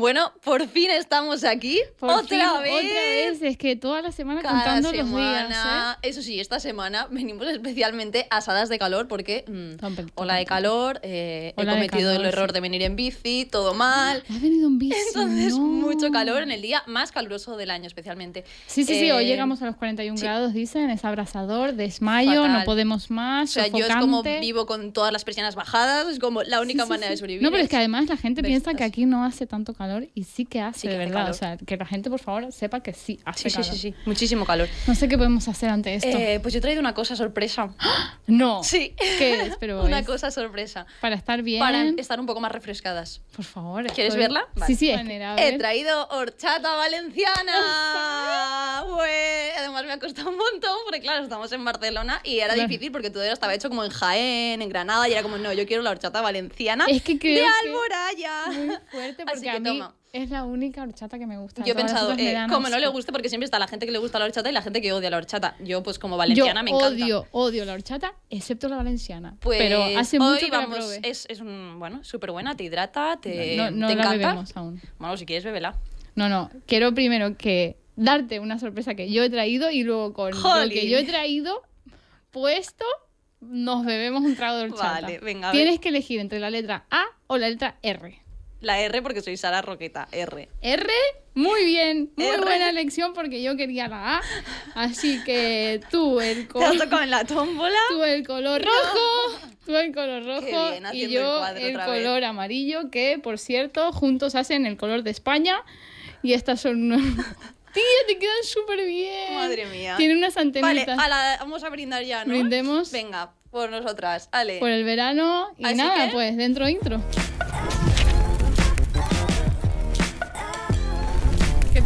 Bueno, por fin estamos aquí. ¿Otra, vez? Es que toda la semana contando los días. ¿eh? Eso sí, esta semana venimos especialmente asadas de calor porque o mm, ola de calor, eh, he cometido el error de venir en bici, todo mal. ha venido en bici. Entonces, mucho calor en el día más caluroso del año, especialmente. Sí, sí, sí. Hoy eh, llegamos a los 41 grados, dicen. Es abrasador, desmayo, no podemos más. O sea, yo es como vivo con todas las persianas bajadas. Es como la única manera de sobrevivir. No, pero es que además la gente piensa que aquí no hace tanto calor y sí que hace, que de verdad. O sea, que la gente, por favor, sepa que sí hace sí, calor. Sí, sí, muchísimo calor. No sé qué podemos hacer ante esto. Eh, pues yo he traído una cosa sorpresa. ¡No! Sí. ¿Qué es? Pero una cosa sorpresa. Para estar bien. Para estar un poco más refrescadas. Por favor. ¿Quieres verla? Sí, sí. he traído horchata valenciana. Pues, además me ha costado un montón porque, claro, estamos en Barcelona y era difícil porque todo estaba hecho como en Jaén, en Granada y era como, no, yo quiero la horchata valenciana es que creo de Alboraya. muy fuerte porque Así que es la única horchata que me gusta. Yo he pensado, eh, como no le gusta, porque siempre está la gente que le gusta la horchata y la gente que odia la horchata. Yo, pues como valenciana, me encanta. Odio, odio la horchata, excepto la valenciana. pero pues, hace mucho que Es, un, bueno, súper buena, te hidrata, te, no, te no aún. Bueno, si quieres, bébela. No, no, quiero primero que darte una sorpresa que yo he traído y luego con el lo que yo he traído puesto nos bebemos un trago de horchata. Vale, venga. Tienes que elegir entre la letra A o la letra R la R porque soy Sara Roqueta. R. R, muy bien. Muy buena elección porque yo quería la A. Así que tú el color. con la tómbola. Tú el color rojo. Tú el color rojo. y yo el, el color amarillo, que por cierto, juntos hacen el color de España. Y estas son unas... Tía, te quedan súper bien. Madre mía. Tiene unas antenitas. vamos a brindar ya, ¿no? Brindemos. Venga, por nosotras. Ale. Por el verano. Y nada, pues dentro intro.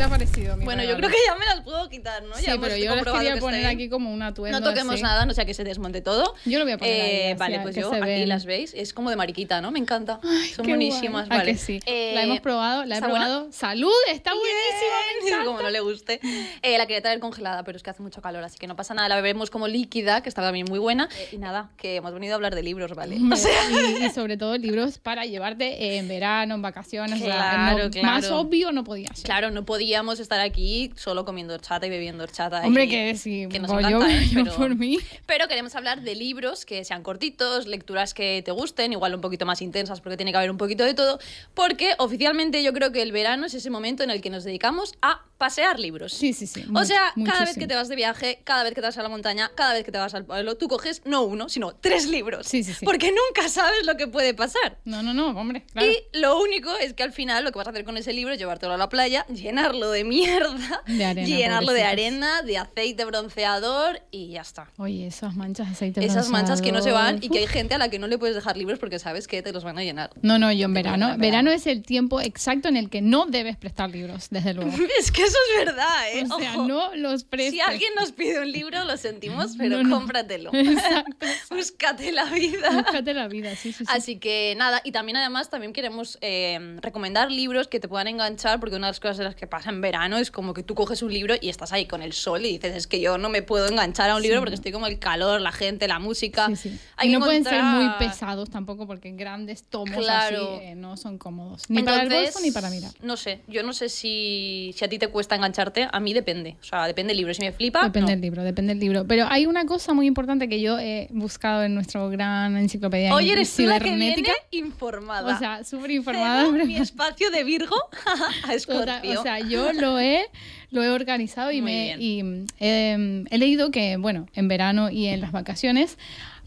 parecido? bueno, yo creo que ya me las puedo quitar, ¿no? ya pero yo las quería poner aquí como una tuerca. No toquemos nada, no sea que se desmonte todo. Yo lo voy a poner eh, Vale, pues yo aquí las veis. Es como de mariquita, ¿no? Me encanta. Son buenísimas, vale. la eh, hemos probado, la he probado. ¡Salud! ¡Está buenísima! como no le guste. Eh, la quería traer congelada, pero es que hace mucho calor, así que no pasa nada. La bebemos como líquida, que está también muy buena. Y nada, que hemos venido a hablar de libros, ¿vale? y, sobre todo libros para llevarte en verano, en vacaciones. Claro, claro. Más obvio no podía ser. Claro, no podía estar aquí solo comiendo horchata y bebiendo horchata. Hombre, que sí, que nos ¿eh? por mí. Pero queremos hablar de libros que sean cortitos, lecturas que te gusten, igual un poquito más intensas porque tiene que haber un poquito de todo, porque oficialmente yo creo que el verano es ese momento en el que nos dedicamos a pasear libros. Sí, sí, sí. O sea, cada vez que te vas de viaje, cada vez que te vas a la montaña, cada vez que te vas al pueblo, tú coges no uno, sino tres libros. Porque nunca sabes lo que puede pasar. No, no, no, hombre. Y lo único es que al final lo que vas a hacer con ese libro es llevártelo a la playa, llenarlo de mierda, llenarlo de arena, de aceite bronceador y ya está. Oye, esas manchas de aceite esas manchas que no se van y que hay gente a la que no le puedes dejar libros porque sabes que te los van a llenar. No, no, yo en verano. Verano es el tiempo exacto en el que no debes prestar libros, desde luego. es que eso es verdad, ¿eh? O sea, no los precios Si alguien nos pide un libro, lo sentimos, pero cómpratelo. Exacto. Búscate la vida. Búscate la vida, sí, sí, sí. Así que nada, y también además también queremos eh, recomendar libros que te puedan enganchar, porque una de las cosas de las que pasa en verano es como que tú coges un libro y estás ahí con el sol y dices, es que yo no me puedo enganchar a un libro porque estoy como el calor, la gente, la música. Hay y no pueden ser muy pesados tampoco, porque grandes tomos eh, no son cómodos. Ni para el bolso ni para mirar. No sé, yo no sé si, si a ti te cuesta engancharte, a mí depende. O sea, depende del libro. Si me flipa. Depende del libro, depende del libro. Pero hay una cosa muy importante que yo he buscado en nuestro gran enciclopedia. Hoy eres súper la que viene informada. O sea, súper informada. Mi espacio de Virgo a Escorpio. O, sea, yo lo he, lo he organizado y, me, em, he leído que, bueno, en verano y en las vacaciones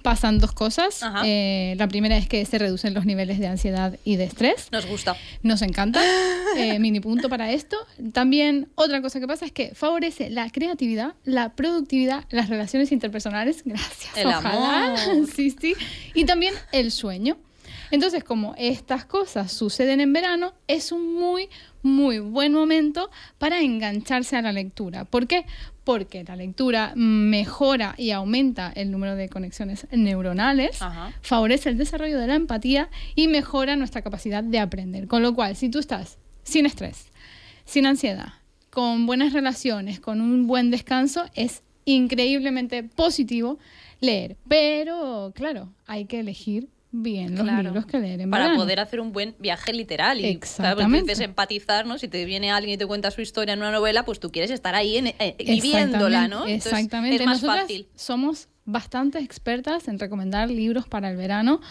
pasan dos cosas. Eh, la primera es que se reducen los niveles de ansiedad y de estrés. Nos gusta. Nos encanta. Eh, mini punto para esto. También otra cosa que pasa es que favorece la creatividad, la productividad, las relaciones interpersonales. Gracias. El Amor. sí, sí. Y también el sueño. Entonces, como estas cosas suceden en verano, es un muy, muy buen momento para engancharse a la lectura. ¿Por qué? Porque la lectura mejora y aumenta el número de conexiones neuronales, favorece el desarrollo de la empatía y mejora nuestra capacidad de aprender. Con lo cual, si tú estás sin estrés, sin ansiedad, con buenas relaciones, con un buen descanso, es increíblemente positivo leer. Pero, claro, hay que elegir bien los libros que leer en Para poder hacer un buen viaje literal y ¿sabes? empatizar, ¿no? Si te viene alguien y te cuenta su historia en una novela, pues tú quieres estar ahí en, eh, eh, ¿no? exactamente. es más fácil. somos bastante expertas en recomendar libros para el verano,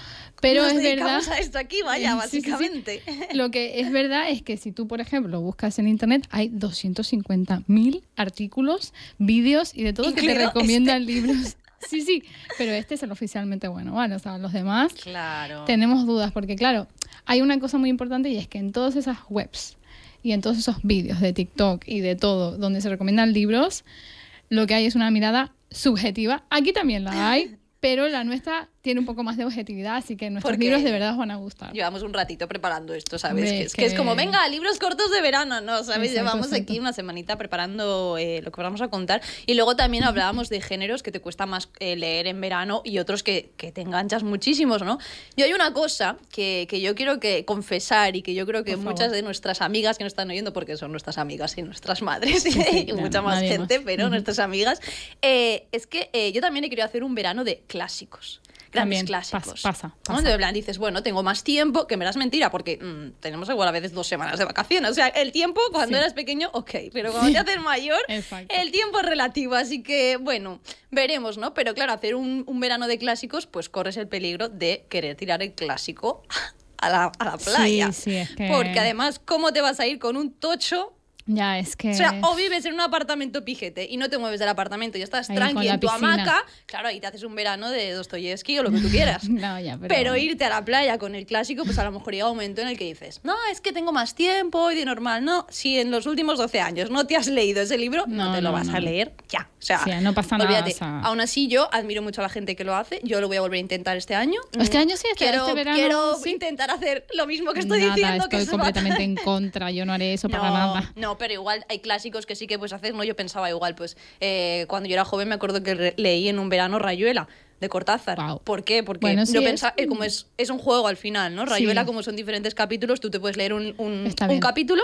pero es verdad a esto aquí, vaya, básicamente. Lo que es verdad es que si tú, por ejemplo, buscas en internet hay 250.000 artículos, vídeos y de todo que te recomiendan este. libros Sí, sí, pero este es el oficialmente bueno. Bueno, o sea, los demás claro. tenemos dudas, porque claro, hay una cosa muy importante y es que en todas esas webs y en todos esos vídeos de TikTok y de todo, donde se recomiendan libros, lo que hay es una mirada subjetiva. Aquí también la hay, pero la nuestra tiene un poco más de objetividad, así que nuestros libros de verdad os van a gustar. Llevamos un ratito preparando esto, ¿sabes? Que es, como, venga, libros cortos de verano, ¿no? ¿Sabes? Llevamos aquí una semanita preparando eh, lo que vamos a contar. Y luego también hablábamos de géneros que te cuesta más eh, leer en verano y otros que, que, te enganchas muchísimos, ¿no? Y hay una cosa que, que yo quiero que confesar y que yo creo que muchas de nuestras amigas que nos están oyendo, porque son nuestras amigas y nuestras madres y mucha más gente, pero nuestras amigas, eh, es que yo también he querido hacer un verano de clásicos. También clásicos. Pasa, dices, bueno, tengo más tiempo, que me das mentira, porque mm, tenemos igual a veces dos semanas de vacaciones. O sea, el tiempo cuando eras pequeño, ok, pero cuando te haces mayor, el tiempo es relativo. Así que, bueno, veremos, ¿no? Pero claro, hacer un, verano de clásicos, pues corres el peligro de querer tirar el clásico a la, playa. Porque además, ¿cómo te vas a ir con un tocho ya, es que. O vives en un apartamento pijete y no te mueves del apartamento y estás tranquilo tranqui en tu hamaca, claro, y te haces un verano de Dostoyevsky o lo que tú quieras. pero... irte a la playa con el clásico, pues a lo mejor llega un momento en el que dices, no, es que tengo más tiempo y de normal. No, si en los últimos 12 años no te has leído ese libro, no, te lo vas a leer ya. O sea, no pasa nada. Aún así, yo admiro mucho a la gente que lo hace. Yo lo voy a volver a intentar este año. Este mm, año sí, este, quiero, este Quiero intentar hacer lo mismo que estoy diciendo. Estoy completamente en contra. Yo no haré eso para nada pero igual hay clásicos que sí que puedes hacer, ¿no? Yo pensaba igual, pues eh, cuando yo era joven me acuerdo que leí en un verano Rayuela de Cortázar. ¿Por qué? Porque es... Eh, como es, es, un juego al final, ¿no? Rayuela, como son diferentes capítulos, tú te puedes leer un, un capítulo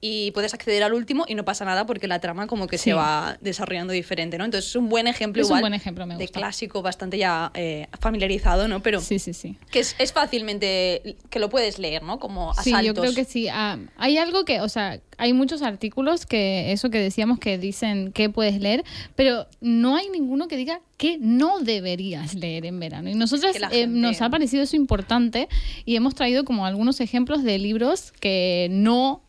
y puedes acceder al último y no pasa nada porque la trama como que se va desarrollando diferente, ¿no? Entonces es un buen ejemplo un buen ejemplo, de clásico bastante ya eh, familiarizado, ¿no? Pero sí, sí, sí. que es, fácilmente que lo puedes leer, ¿no? Como a Sí, yo creo que sí. Ah, hay algo que, o sea, hay muchos artículos que eso que decíamos que dicen que puedes leer, pero no hay ninguno que diga que no deberías leer en verano. Y nosotros eh, nos ha parecido eso importante y hemos traído como algunos ejemplos de libros que no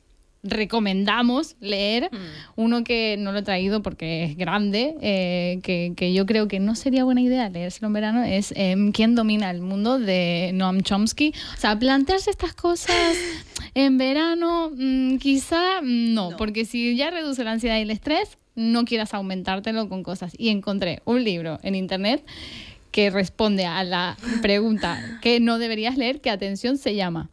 recomendamos leer. Mm. Uno que no lo he traído porque es grande, eh, que, yo creo que no sería buena idea leérselo en verano, es em, ¿Quién domina el mundo? de Noam Chomsky. O sea, plantearse estas cosas en verano, mm, quizá no, no, porque si ya reduce la ansiedad y el estrés, no quieras aumentártelo con cosas. Y encontré un libro en internet que responde a la pregunta que no deberías leer, que atención se llama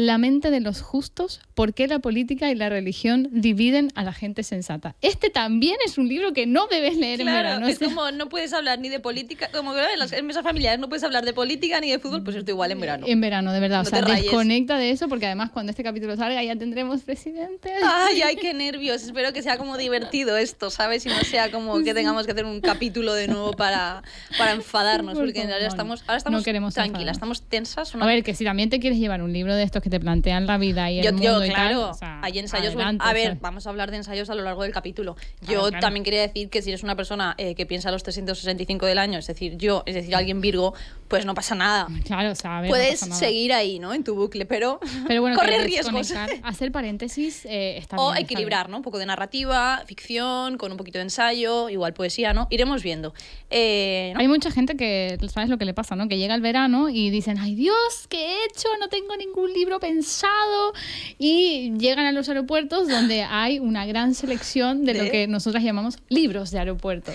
la mente de los justos, por qué la política y la religión dividen a la gente sensata. Este también es un libro que no debes leer en verano. Es como no puedes hablar ni de política, como en las mesas familiares no puedes hablar de política ni de fútbol, pues esto igual en verano. En verano, de verdad. o sea, desconecta de eso porque además cuando este capítulo salga ya tendremos presidente. Ay, ay, qué nervios. Espero que sea como divertido esto, ¿sabes? Y no sea como que tengamos que hacer un capítulo de nuevo para, para enfadarnos, porque en realidad estamos, ahora estamos no tranquilas, estamos tensas. ¿no? A ver, que si también te quieres llevar un libro de estos que te plantean la vida y el mundo y hay ensayos. a ver, vamos a hablar de ensayos a lo largo del capítulo. Yo también quería decir que si eres una persona eh, que piensa a los 365 del año, es decir, yo, es decir, alguien Virgo, pues no pasa nada. Claro, o sea, Puedes seguir ahí, ¿no? En tu bucle, pero, pero riesgos. Hacer paréntesis eh, O equilibrar, ¿no? Un poco de narrativa, ficción, con un poquito de ensayo, igual poesía, ¿no? Iremos viendo. Eh, hay mucha gente que, ¿sabes lo que le pasa, no? Que llega el verano y dicen, ay Dios, ¿qué he hecho? No tengo ningún libro pensado y llegan a los aeropuertos donde hay una gran selección de, lo que nosotras llamamos libros de aeropuerto.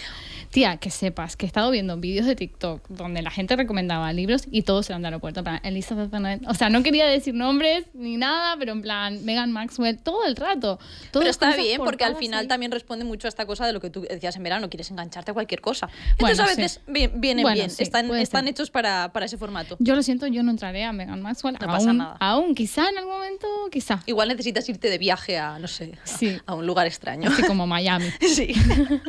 Tía, que sepas que he estado viendo vídeos de TikTok donde la gente recomendaba libros y todos eran de aeropuerto. Para O sea, no quería decir nombres ni nada, pero en plan, Megan Maxwell, todo el rato. Pero está bien, porque al final también responde mucho a esta cosa de lo que tú decías en verano, quieres engancharte a cualquier cosa. Entonces a veces vienen bien, están, están hechos para, para, ese formato. Yo lo siento, yo no entraré a Megan Maxwell. No pasa nada. Aún quizá en algún momento, quizá. Igual necesitas irte de viaje a, no sé, a, un lugar extraño. Así como Miami. sí,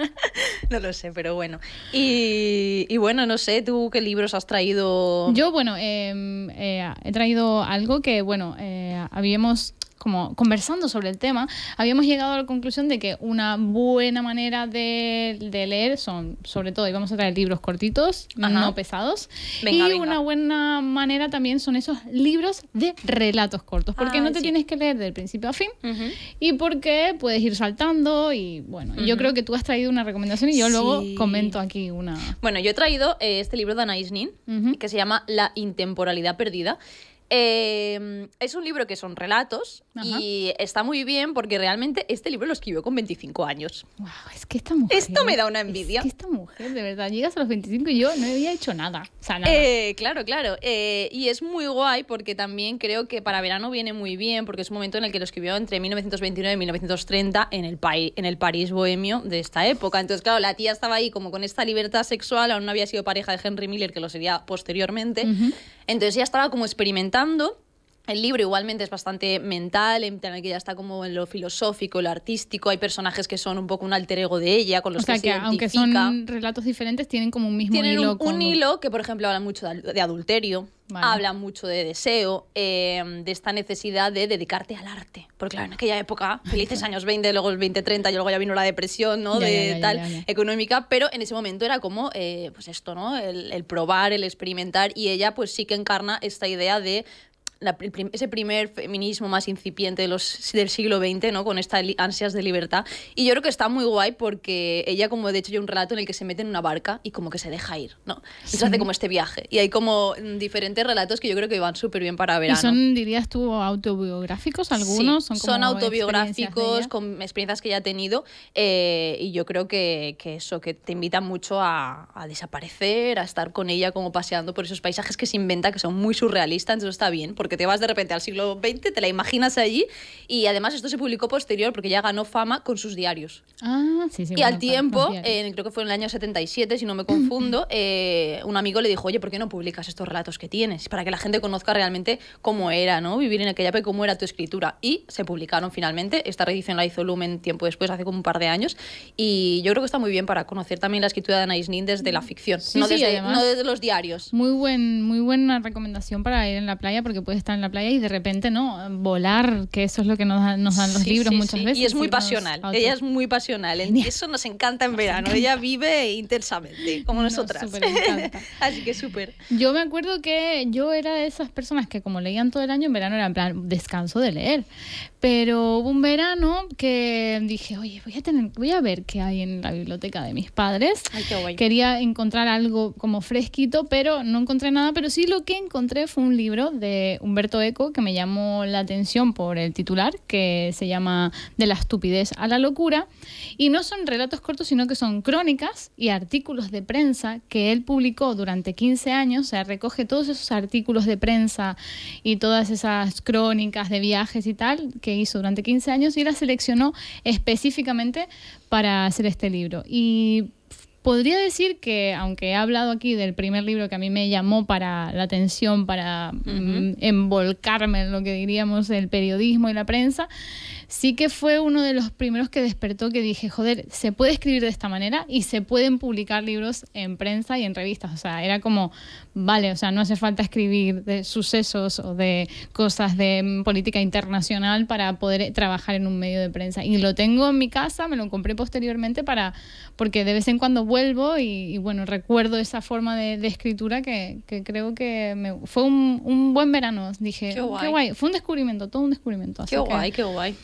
no lo sé, pero bueno. Y, bueno, no sé, ¿tú qué libros has traído? Yo, bueno, em, eh, he traído algo que, bueno, eh, habíamos como conversando sobre el tema, habíamos llegado a la conclusión de que una buena manera de, leer son, sobre todo, y vamos a traer libros cortitos, no pesados, y una buena manera también son esos libros de relatos cortos, porque ah, no te tienes que leer del principio a fin y porque puedes ir saltando y bueno, yo creo que tú has traído una recomendación y yo luego comento aquí una. Bueno, yo he traído eh, este libro de Anais Nin, que se llama La intemporalidad perdida. Em, es un libro que son relatos y está muy bien porque realmente este libro lo escribió con 25 años. es que Esto me da una envidia. Es que esta mujer, de verdad, llegas a los 25 y yo no había hecho nada. Eh, claro, claro. Eh, y es muy guay porque también creo que para verano viene muy bien porque es un momento en el que lo escribió entre 1929 y 1930 en el, en el París bohemio de esta época. Entonces, claro, la tía estaba ahí como con esta libertad sexual, aún no había sido pareja de Henry Miller, que lo sería posteriormente. Entonces ella estaba como experimentando el libro igualmente es bastante mental, en el que ya está como en lo filosófico, lo artístico. Hay personajes que son un poco un alter ego de ella, con los que sea Aunque son relatos diferentes, tienen como un mismo hilo. Tienen un, hilo que, por ejemplo, habla mucho de adulterio, Habla mucho de deseo, em, de esta necesidad de dedicarte al arte. Porque claro, en aquella época, felices años 20, luego el 20, 30, y luego ya vino la depresión, ¿no? de tal, económica, pero en ese momento era como, eh, pues esto, ¿no? el, probar, el experimentar, y ella pues sí que encarna esta idea de ese primer feminismo más incipiente de los, del siglo XX, ¿no? Con estas ansias de libertad. Y yo creo que está muy guay porque ella, como de hecho, hay un relato en el que se mete en una barca y como que se deja ir, ¿no? Entonces hace como este viaje. Y hay como mm, diferentes relatos que yo creo que van súper bien para verano. ¿Y son, dirías tú, autobiográficos algunos? son, son, autobiográficos con experiencias que ella ha tenido. Eh, y yo creo que, que, eso, que te invita mucho a, a desaparecer, a estar con ella como paseando por esos paisajes que se inventa, que son muy surrealistas. Entonces está bien, porque porque te vas de repente al siglo XX, te la imaginas allí, y además esto se publicó posterior porque ya ganó fama con sus diarios. Ah, sí, sí. Y al tiempo, creo que fue en el año 77, si no me confundo, eh, un amigo le dijo, oye, ¿por qué no publicas estos relatos que tienes? Para que la gente conozca realmente cómo era, ¿no? Vivir en aquella época y cómo era tu escritura. Y se publicaron finalmente, esta reedición la hizo Lumen tiempo después, hace como un par de años, y yo creo que está muy bien para conocer también la escritura de Anais Nin desde la mm. ficción, no, desde, los diarios. Muy, buen, muy buena recomendación para ir en la playa porque puedes está estar en la playa y de repente, ¿no? Volar, que eso es lo que nos, dan, los libros muchas veces. Y es muy pasional, ella es muy pasional. y Eso nos encanta en verano, ella vive intensamente, como nosotras. Así que súper. Yo me acuerdo que yo era de esas personas que como leían todo el año, en verano era en plan descanso de leer. Pero hubo un verano que dije, oye, voy a tener, voy a ver qué hay en la biblioteca de mis padres. Quería encontrar algo como fresquito, pero no encontré nada. Pero sí lo que encontré fue un libro de Humberto Eco, que me llamó la atención por el titular, que se llama De la estupidez a la locura. Y no son relatos cortos, sino que son crónicas y artículos de prensa que él publicó durante 15 años. O sea, recoge todos esos artículos de prensa y todas esas crónicas de viajes y tal que hizo durante 15 años y las seleccionó específicamente para hacer este libro. Y podría decir que, aunque he hablado aquí del primer libro que a mí me llamó para la atención, para mm, envolcarme en lo que diríamos el periodismo y la prensa, sí que fue uno de los primeros que despertó que dije, joder, se puede escribir de esta manera y se pueden publicar libros en prensa y en revistas. O sea, era como, vale, o sea, no hace falta escribir de sucesos o de cosas de mm, política internacional para poder trabajar en un medio de prensa. Y lo tengo en mi casa, me lo compré posteriormente para, porque de vez en cuando vuelvo y, bueno, recuerdo esa forma de, escritura que, creo que fue un, un, buen verano. Dije, qué oh, guay. Fue un descubrimiento, todo un descubrimiento. Qué guay, qué guay.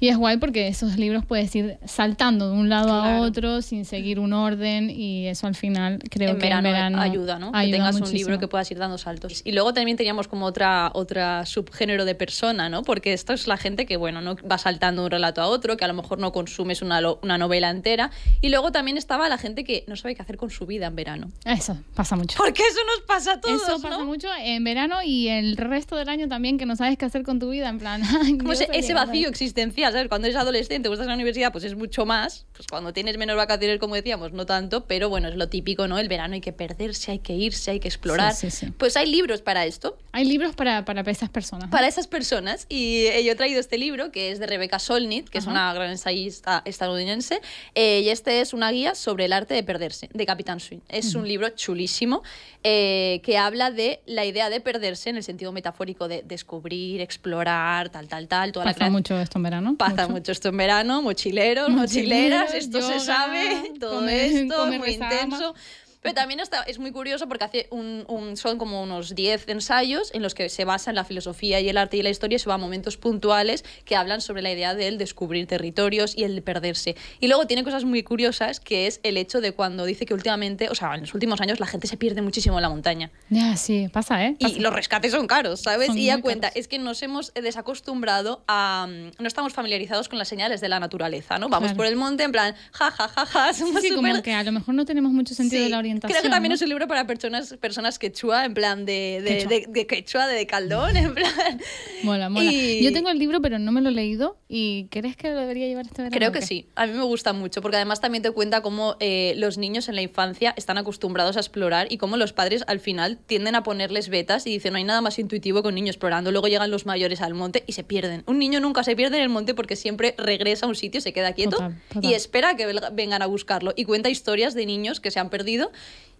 Y es guay porque esos libros puedes ir saltando de un lado a otro sin seguir un orden y eso al final creo que en verano ayuda, ¿no? que tengas un libro que puedas ir dando saltos. Y luego también teníamos como otra, otra subgénero de persona, ¿no? Porque esto es la gente que, bueno, no va saltando un relato a otro, que a lo mejor no consumes una, una novela entera. Y luego también estaba la gente que no sabe qué hacer con su vida en verano. Eso pasa mucho. Porque eso nos pasa a todos. Eso pasa mucho en verano y el resto del año también, que no sabes qué hacer con tu vida, en plan. ese vacío existe cuando eres adolescente o estás en la universidad, pues es mucho más. Pues cuando tienes menos vacaciones, como decíamos, no tanto, pero bueno, es lo típico, ¿no? El verano hay que perderse, hay que irse, hay que explorar. Pues hay libros para esto. Hay libros para, para esas personas. Para esas personas. Y eh, yo he traído este libro, que es de Rebecca Solnit, que es una gran ensayista estadounidense. Eh, y este es una guía sobre el arte de perderse, de Capitán Swing. Es un libro chulísimo eh, que habla de la idea de perderse en el sentido metafórico de descubrir, explorar, tal, tal, tal. Toda Pasa mucho esto en Pasa mucho, esto en verano, mochileros, mochileras, esto se sabe, todo esto muy intenso. Pero también está, es muy curioso porque hace un, son como unos 10 ensayos en los que se basa en la filosofía y el arte y la historia, se va a momentos puntuales que hablan sobre la idea del descubrir territorios y el perderse. Y luego tiene cosas muy curiosas que es el hecho de cuando dice que últimamente, o sea, en los últimos años la gente se pierde muchísimo en la montaña. Ya, sí, pasa, ¿eh? Y los rescates son caros, ¿sabes? y ya cuenta, es que nos hemos desacostumbrado a... No estamos familiarizados con las señales de la naturaleza, ¿no? Vamos por el monte en plan, ja, ja, ja, ja, sí, como que a lo mejor no tenemos mucho sentido de la Creo que también es un libro para personas, personas quechua, en plan de, quechua. de, caldón, en plan. Mola, mola. Yo tengo el libro, pero no me lo he leído. ¿Y crees que lo debería llevar este verano? Creo que sí. A mí me gusta mucho, porque además también te cuenta cómo eh, los niños en la infancia están acostumbrados a explorar y cómo los padres al final tienden a ponerles vetas y dicen no hay nada más intuitivo con niños explorando. Luego llegan los mayores al monte y se pierden. Un niño nunca se pierde en el monte porque siempre regresa a un sitio, se queda quieto y espera que vengan a buscarlo. Y cuenta historias de niños que se han perdido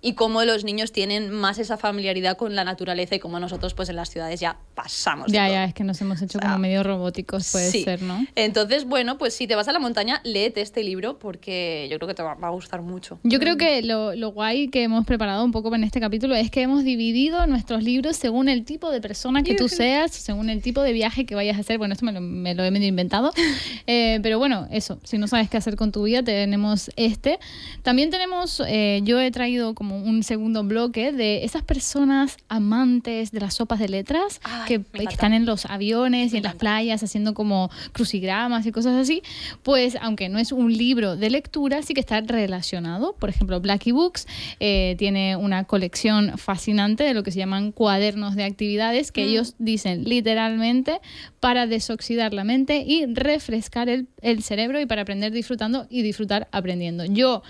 y cómo los niños tienen más esa familiaridad con la naturaleza y cómo nosotros pues en las ciudades ya pasamos. ya, ya, es que nos hemos hecho como medio robóticos, puede ser, ¿no? Entonces, bueno, pues si te vas a la montaña, léete este libro porque yo creo que te va, a gustar mucho. Yo creo que lo, lo, guay que hemos preparado un poco en este capítulo es que hemos dividido nuestros libros según el tipo de persona que tú seas, según el tipo de viaje que vayas a hacer. Bueno, esto me lo, he medio inventado. Eh, pero bueno, eso, si no sabes qué hacer con tu vida, tenemos este. También tenemos, eh, yo he traído como un segundo bloque de esas personas amantes de las sopas de letras que, eh, están en los aviones y en las playas haciendo como crucigramas y cosas así. Pues aunque no es un libro de lectura, sí que está relacionado. Por ejemplo, Blackie Books eh, tiene una colección fascinante de lo que se llaman cuadernos de actividades que mm. ellos dicen literalmente para desoxidar la mente y refrescar el, el cerebro y para aprender disfrutando y disfrutar aprendiendo. Yo,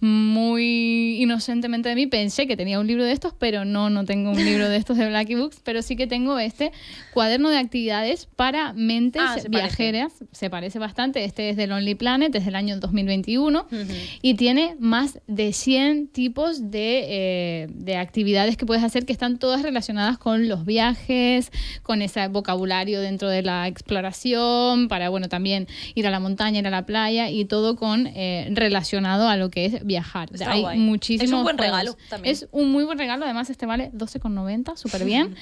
muy inocente, recientemente de mí pensé que tenía un libro de estos, pero no, no tengo un libro de estos de Blacky Books, pero sí que tengo este cuaderno de actividades para mentes ah, viajeras. Se parece bastante. Este es del Only Planet, es del año 2021 y tiene más de 100 tipos eh, de, actividades que puedes hacer que están todas relacionadas con los viajes, con ese vocabulario dentro de la exploración, para, bueno, también ir a la montaña, ir a la playa y todo con eh, relacionado a lo que es viajar. Hay muchísimos buen regalo también. Es un muy buen regalo, además este vale 12,90, súper bien.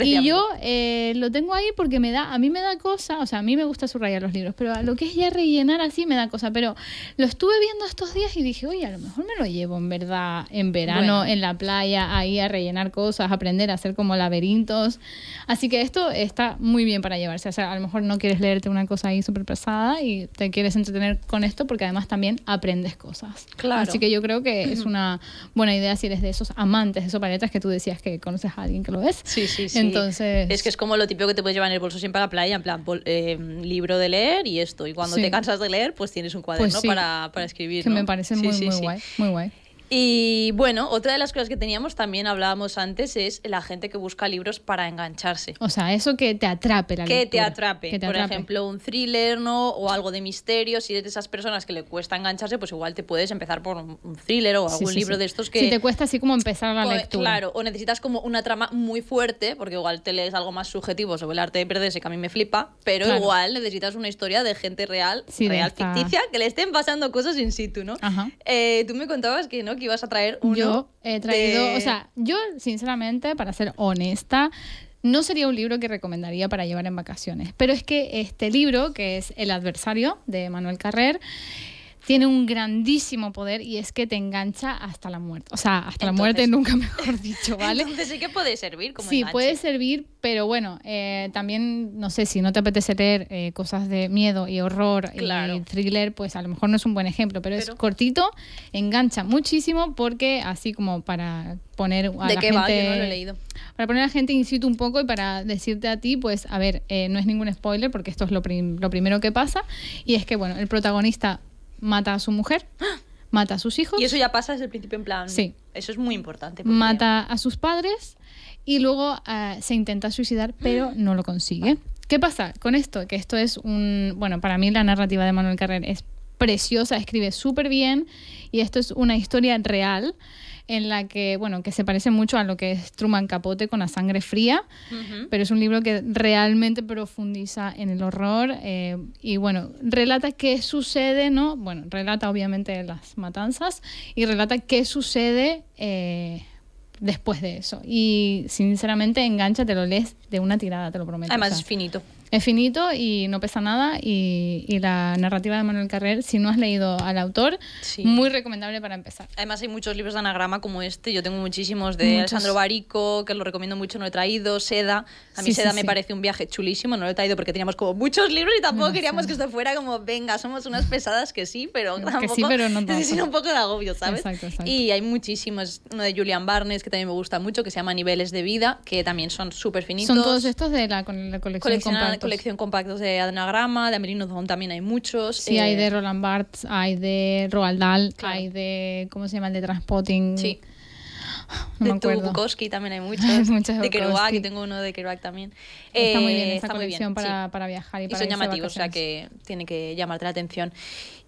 y yo eh, lo tengo ahí porque me da, a mí me da cosa, o sea, a mí me gusta subrayar los libros, pero a lo que es ya rellenar así me da cosa, pero lo estuve viendo estos días y dije, oye, a lo mejor me lo llevo en verdad en verano, en la playa, ahí a rellenar cosas, aprender a hacer como laberintos. Así que esto está muy bien para llevarse, o sea, a lo mejor no quieres leerte una cosa ahí súper pesada y te quieres entretener con esto porque además también aprendes cosas. Claro. Así que yo creo que es una buena idea si eres de esos amantes de paletas que tú decías que conoces a alguien que lo es. Sí, sí, sí. Entonces... Es que es como lo típico que te puedes llevar en el bolso siempre a la playa, en plan eh, libro de leer y esto. Y cuando te cansas de leer, pues tienes un cuaderno pues para, escribir. Que me parece muy, muy guay. Muy guay. Y bueno, otra de las cosas que teníamos, también hablábamos antes, es la gente que busca libros para engancharse. O sea, eso que te atrape la que Te atrape. Que te Por atrape. Por ejemplo, un thriller, ¿no? O algo de misterio. Si eres de esas personas que le cuesta engancharse, pues igual te puedes empezar por un thriller o algún libro de estos que... Si te cuesta así como empezar la pues, lectura. Claro, o necesitas como una trama muy fuerte, porque igual te lees algo más subjetivo sobre el arte de perderse, que a mí me flipa, pero igual necesitas una historia de gente real, real, ficticia, que le estén pasando cosas in situ, ¿no? Ajá. Eh, tú me contabas que, ¿no? que ibas a traer uno. Yo he traído, o sea, yo sinceramente, para ser honesta, no sería un libro que recomendaría para llevar en vacaciones, pero es que este libro, que es El adversario de Manuel Carrer, tiene un grandísimo poder y es que te engancha hasta la muerte. O sea, hasta la muerte nunca mejor dicho, ¿vale? Entonces sí que puede servir como Sí, puede servir, pero bueno, eh, también, no sé, si no te apetece leer eh, cosas de miedo y horror y thriller, pues a lo mejor no es un buen ejemplo, pero, es cortito, engancha muchísimo porque así como para poner a ¿De qué gente, va? no lo he leído. Para poner a la gente in un poco y para decirte a ti, pues, a ver, eh, no es ningún spoiler porque esto es lo primero que pasa y es que, bueno, el protagonista mata a su mujer, mata a sus hijos. Y eso ya pasa desde el principio en plan. Sí. Eso es muy importante. Mata a sus padres y luego eh, se intenta suicidar, pero no lo consigue. ¿Qué pasa con esto? Que esto es un. Bueno, para mí la narrativa de Manuel Carrer es preciosa, escribe súper bien y esto es una historia real en la que, bueno, que se parece mucho a lo que es Truman Capote con La sangre fría, pero es un libro que realmente profundiza en el horror eh, y, bueno, relata qué sucede, ¿no? Bueno, relata obviamente las matanzas y relata qué sucede. Eh, después de eso. Y sinceramente, engancha, te lo lees de una tirada, te lo prometo. Además, finito. Es finito y no pesa nada. Y, y la narrativa de Manuel Carrer, si no has leído al autor, muy recomendable para empezar. Además, hay muchos libros de anagrama como este. Yo tengo muchísimos de muchos. Alessandro Barico, que lo recomiendo mucho, no he traído. Seda. A mí Seda me parece un viaje chulísimo. No lo he traído porque teníamos como muchos libros y tampoco queríamos que esto fuera como, venga, somos unas pesadas que sí, pero tampoco. Que sí, pero no sino un poco de agobio, ¿sabes? Exacto, Y hay muchísimos. Uno de Julian Barnes, que también me gusta mucho, que se llama Niveles de Vida, que también son súper finitos. Son todos estos de la, la colección colección compactos de Anagrama, de Amelino Don también hay muchos. Sí, hay eh, de Roland Barthes, hay de Roald Dahl, hay de, ¿cómo se llama? El de Transpotting. Sí de tu Bukowski también hay muchos. de Kerouac, yo tengo uno de Kerouac también. Está muy bien eh, para, para, viajar y, son llamativos, o sea que tiene que llamarte la atención.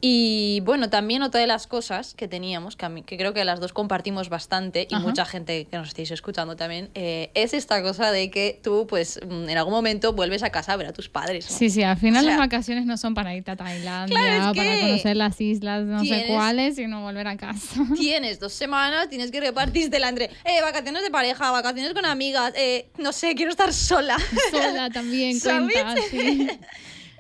Y bueno, también otra de las cosas que teníamos, que, creo que las dos compartimos bastante y mucha gente que nos estáis escuchando también, eh, es esta cosa de que tú, pues, mm, en algún momento vuelves a casa a ver a tus padres. Sí, sí, al final las vacaciones no son para irte a Tailandia, claro, para conocer las islas, no sé cuáles, sino volver a casa. Tienes dos semanas, tienes que repartirte entre eh, vacaciones de pareja, vacaciones con amigas, eh, no sé, quiero estar sola. Sola también, cuenta, sí.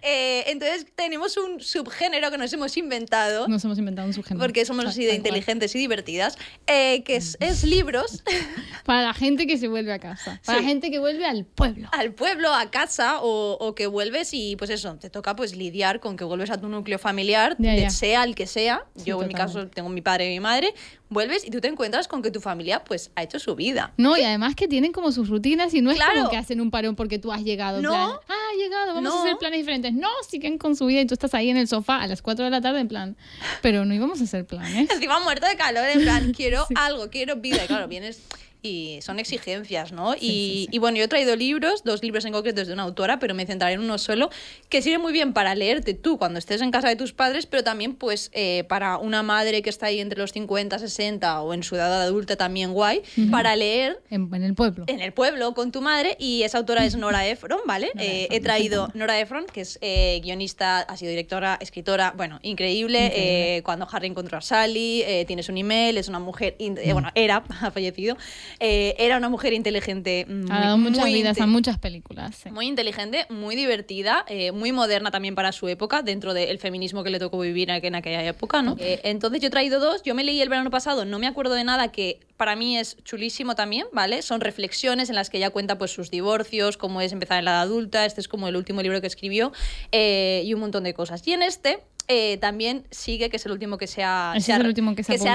Eh, entonces tenemos un subgénero que nos hemos inventado. Nos hemos inventado un subgénero. Porque somos así de inteligentes y divertidas, que es, libros. Para la gente que se vuelve a casa. Para la gente que vuelve al pueblo. Al pueblo, a casa, o, que vuelves y pues eso, te toca pues lidiar con que vuelves a tu núcleo familiar, sea el que sea. Yo en mi caso tengo mi padre y mi madre, vuelves y tú te encuentras con que tu familia pues ha hecho su vida. No, y además que tienen como sus rutinas y no es como que hacen un parón porque tú has llegado. No. ha ah, llegado, vamos a hacer planes diferentes. No, siguen con su vida y tú estás ahí en el sofá a las 4 de la tarde en plan, pero no íbamos a hacer planes. Encima muerto de calor, en plan, quiero algo, quiero vida. Y claro, vienes y son exigencias, ¿no? y, bueno, yo he traído libros, dos libros en concreto de una autora, pero me centraré en uno solo, que sirve muy bien para leerte tú cuando estés en casa de tus padres, pero también pues eh, para una madre que está ahí entre los 50, 60 o en su edad adulta también guay, para leer... En, el pueblo. En el pueblo, con tu madre, y esa autora es Nora Ephron, ¿vale? Eh, he traído Nora Efron que es eh, guionista, ha sido directora, escritora, bueno, increíble, cuando Harry encontró a Sally, tienes un email, es una mujer, bueno, era, ha fallecido. Eh, era una mujer inteligente. Mm, ha dado muchas vidas a muchas películas. Muy inteligente, muy divertida, eh, muy moderna también para su época, dentro del feminismo que le tocó vivir en aquella época, ¿no? Eh, entonces yo he traído dos. Yo me leí el verano pasado, no me acuerdo de nada que para mí es chulísimo también, ¿vale? Son reflexiones en las que ella cuenta pues sus divorcios, cómo es empezar en la edad adulta, este es como el último libro que escribió y un montón de cosas. Y en este eh, también sigue, que es el último que se ha, que se ha,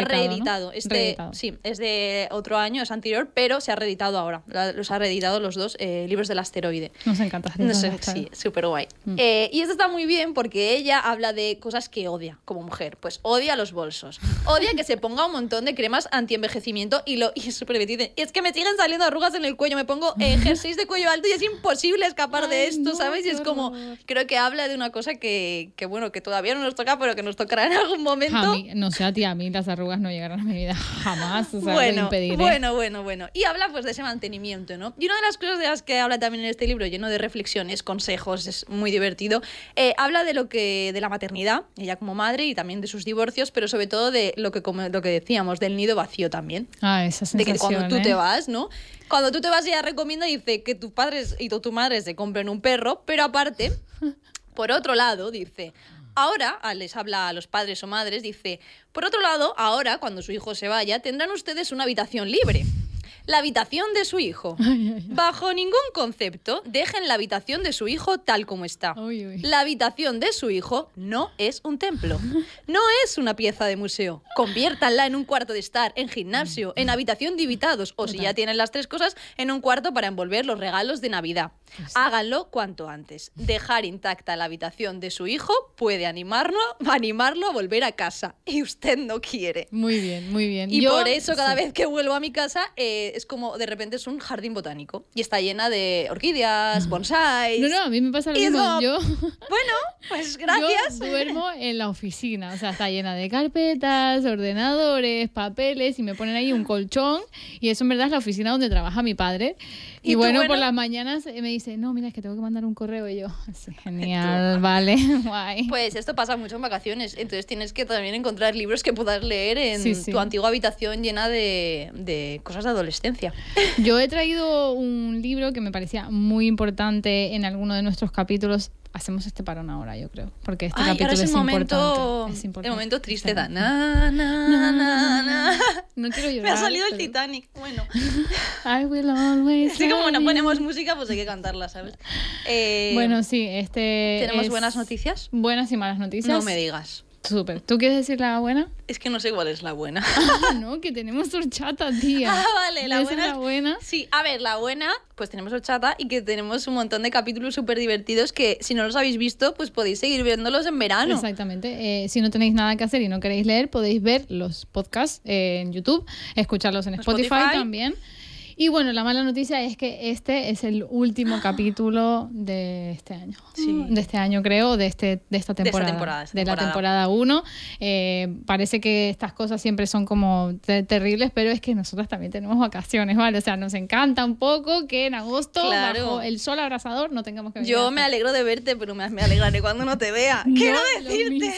reeditado. Este, Sí, es de otro año, es anterior, pero se ha reeditado ahora. Los ha reeditado los dos eh, libros del asteroide. Nos encanta. sí, súper guay. Mm. Eh, y esto está muy bien porque ella habla de cosas que odia como mujer. Pues odia los bolsos, odia que se ponga un montón de cremas antienvejecimiento y lo y es súper Es que me siguen saliendo arrugas en el cuello, me pongo ejercicio de cuello alto y es imposible escapar de esto, ¿sabes? Y es como, creo que habla de una cosa que, que bueno, que todavía no nos toca, pero que nos tocará en algún momento. no sé, a ti, a mí las arrugas no llegarán a mi vida jamás. O sea, bueno, bueno, bueno, bueno. Y habla pues de ese mantenimiento, ¿no? Y una de las cosas de las que habla también en este libro, lleno de reflexiones, consejos, es muy divertido, eh, habla de lo que, de la maternidad, ella como madre y también de sus divorcios, pero sobre todo de lo que, como, lo que decíamos, del nido vacío también. Ah, esa sensación, De que cuando tú te ¿eh? vas, ¿no? Cuando tú te vas, ella recomienda y dice que tus padres y tu madre se compren un perro, pero aparte, por otro lado, dice, Ahora, ah, les habla a los padres o madres, dice, por otro lado, ahora, cuando su hijo se vaya, tendrán ustedes una habitación libre la habitación de su hijo. Bajo ningún concepto dejen la habitación de su hijo tal como está. La habitación de su hijo no es un templo, no es una pieza de museo. Conviértanla en un cuarto de estar, en gimnasio, en habitación de invitados o si ya tienen las tres cosas, en un cuarto para envolver los regalos de Navidad. Háganlo cuanto antes. Dejar intacta la habitación de su hijo puede animarlo, animarlo a volver a casa y usted no quiere. Muy bien, muy bien. Y por eso cada vez que vuelvo a mi casa... Eh, es como de repente es un jardín botánico y está llena de orquídeas, bonsáis. No, no, a mí me pasa lo mismo. yo, bueno, pues gracias. Yo duermo en la oficina, o sea, está llena de carpetas, ordenadores, papeles y me ponen ahí un colchón y eso en verdad es la oficina donde trabaja mi padre. Y, bueno, por las mañanas eh, me dice, no, mira, es que tengo que mandar un correo y yo, ah, genial, vale, guay. Pues esto pasa mucho en vacaciones, entonces tienes que también encontrar libros que puedas leer en tu antigua habitación llena de, de, cosas de adolescencia. Yo he traído un libro que me parecía muy importante en alguno de nuestros capítulos hacemos este parón ahora, yo creo. Porque este capítulo es, es, es importante. El momento triste no quiero Me ha salido el Titanic. Bueno. Así como no ponemos música, pues hay que cantarla, ¿sabes? Eh, bueno, sí, este. ¿Tenemos buenas noticias? Buenas y malas noticias. No me digas. Súper. ¿Tú quieres decir la buena? Es que no sé cuál es la buena. Ah, no, que tenemos horchata, tía. Ah, vale, la buena, es buena. Sí, a ver, la buena, pues tenemos horchata y que tenemos un montón de capítulos súper divertidos que si no los habéis visto, pues podéis seguir viéndolos en verano. Exactamente. Eh, si no tenéis nada que hacer y no queréis leer, podéis ver los podcasts eh, en YouTube, escucharlos en Spotify. también. Y bueno, la mala noticia es que este es el último capítulo de este año. De este año, creo, de, este, de esta temporada. De, temporada, de la temporada 1. Eh, parece que estas cosas siempre son como terribles, pero es que nosotros también tenemos vacaciones, ¿vale? O sea, nos encanta un poco que en agosto, bajo el sol abrasador, no tengamos que venir. Yo me alegro de verte, pero me, me alegraré cuando no te vea. No, Quiero decirte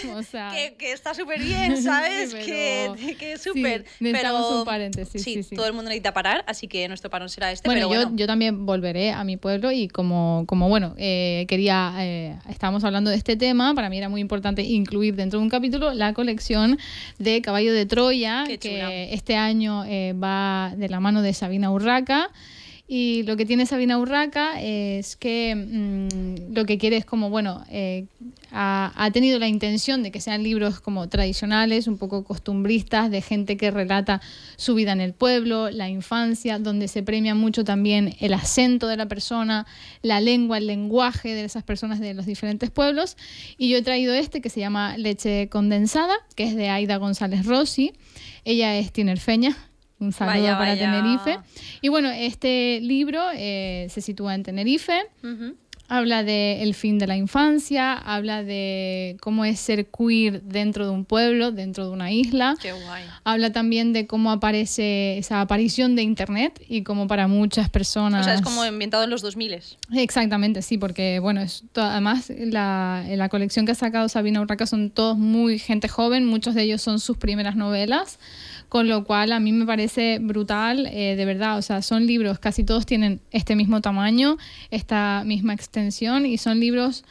que, que, está súper bien, ¿sabes? que, es súper. pero, un sí, todo el mundo necesita parar, así que nuestro parón será este. Bueno, bueno. Yo, yo, también volveré a mi pueblo y como, como bueno, eh, quería, eh, estábamos hablando de este tema, para mí era muy importante incluir dentro de un capítulo la colección de Caballo de Troya, que este año eh, va de la mano de Sabina Urraca. Y lo que tiene Sabina Urraca es que mm, lo que quiere es como, bueno, eh, ha, ha, tenido la intención de que sean libros como tradicionales, un poco costumbristas, de gente que relata su vida en el pueblo, la infancia, donde se premia mucho también el acento de la persona, la lengua, el lenguaje de esas personas de los diferentes pueblos. Y yo he traído este que se llama Leche Condensada, que es de Aida González Rossi. Ella es tinerfeña, un saludo para Tenerife. Y bueno, este libro eh, se sitúa en Tenerife. Habla de el fin de la infancia, habla de cómo es ser queer dentro de un pueblo, dentro de una isla. Qué guay. Habla también de cómo aparece esa aparición de internet y cómo para muchas personas... O sea, es como ambientado en los 2000. Exactamente, sí, porque bueno, es además la, la colección que ha sacado Sabina Urraca son todos muy gente joven, muchos de ellos son sus primeras novelas con lo cual a mí me parece brutal, eh, de verdad, o sea, son libros, casi todos tienen este mismo tamaño, esta misma extensión y son libros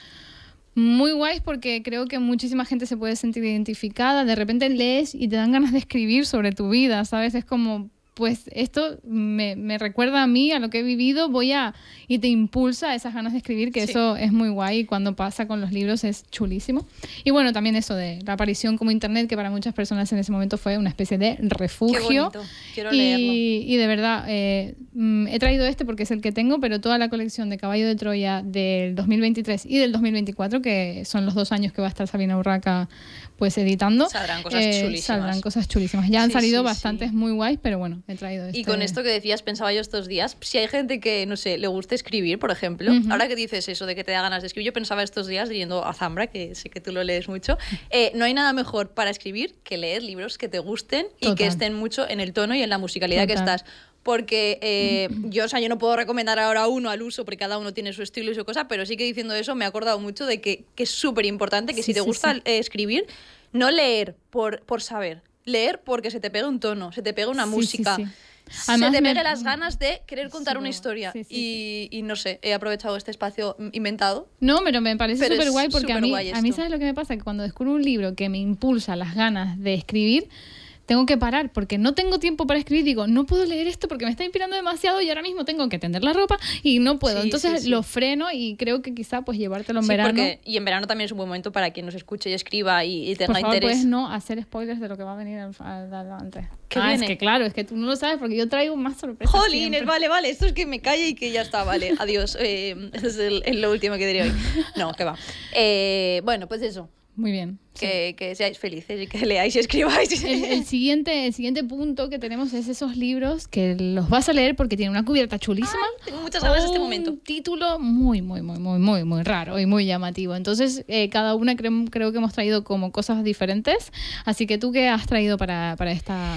muy guays porque creo que muchísima gente se puede sentir identificada. De repente lees y te dan ganas de escribir sobre tu vida, ¿sabes? Es como, pues esto me, recuerda a mí, a lo que he vivido, voy a... y te impulsa esas ganas de escribir, que eso es muy guay cuando pasa con los libros es chulísimo. Y bueno, también eso de la aparición como Internet, que para muchas personas en ese momento fue una especie de refugio. Quiero y, y de verdad, eh, Mm, he traído este porque es el que tengo, pero toda la colección de Caballo de Troya del 2023 y del 2024, que son los dos años que va a estar Sabina Urraca pues editando. Saldrán cosas eh, chulísimas. cosas chulísimas. Ya han salido bastantes muy guays, pero bueno, he traído este. Y con esto que decías, pensaba yo estos días, si hay gente que, no sé, le gusta escribir, por ejemplo, ahora que dices eso de que te da ganas de escribir, yo pensaba estos días leyendo a Zambra, que sé que tú lo lees mucho, eh, no hay nada mejor para escribir que leer libros que te gusten y que estén mucho en el tono y en la musicalidad que estás porque eh, yo, o sea, yo no puedo recomendar ahora uno al uso porque cada uno tiene su estilo y su cosa, pero sí que diciendo eso me he acordado mucho de que, es súper importante que si te gusta eh, escribir, no leer por, por saber, leer porque se te pega un tono, se te pega una música. Además, se te pegue las ganas de querer contar una historia. y, no sé, he aprovechado este espacio inventado. No, pero me parece súper guay porque a mí, a mí, ¿sabes lo que me pasa? Que cuando descubro un libro que me impulsa las ganas de escribir, tengo que parar porque no tengo tiempo para escribir. Digo, no puedo leer esto porque me está inspirando demasiado y ahora mismo tengo que tender la ropa y no puedo. Entonces lo freno y creo que quizá pues llevártelo en verano. Porque, y en verano también es un buen momento para quien nos escuche y escriba y, y tenga Por favor, no hacer spoilers de lo que va a venir adelante. ah, es que claro, es que tú no lo sabes porque yo traigo más sorpresas. Jolines, vale, vale, esto es que me calle y que ya está, vale, adiós. Eh, es, lo último que diré hoy. No, que va. Eh, bueno, pues eso. Muy bien. Que, que, seáis felices y que leáis y escribáis. El, siguiente, el siguiente punto que tenemos es esos libros que los vas a leer porque tienen una cubierta chulísima. tengo muchas ganas este momento. Un título muy, muy, muy, muy, muy, muy raro y muy llamativo. Entonces, eh, cada una creo que hemos traído como cosas diferentes. Así que tú, ¿qué has traído para, para esta.?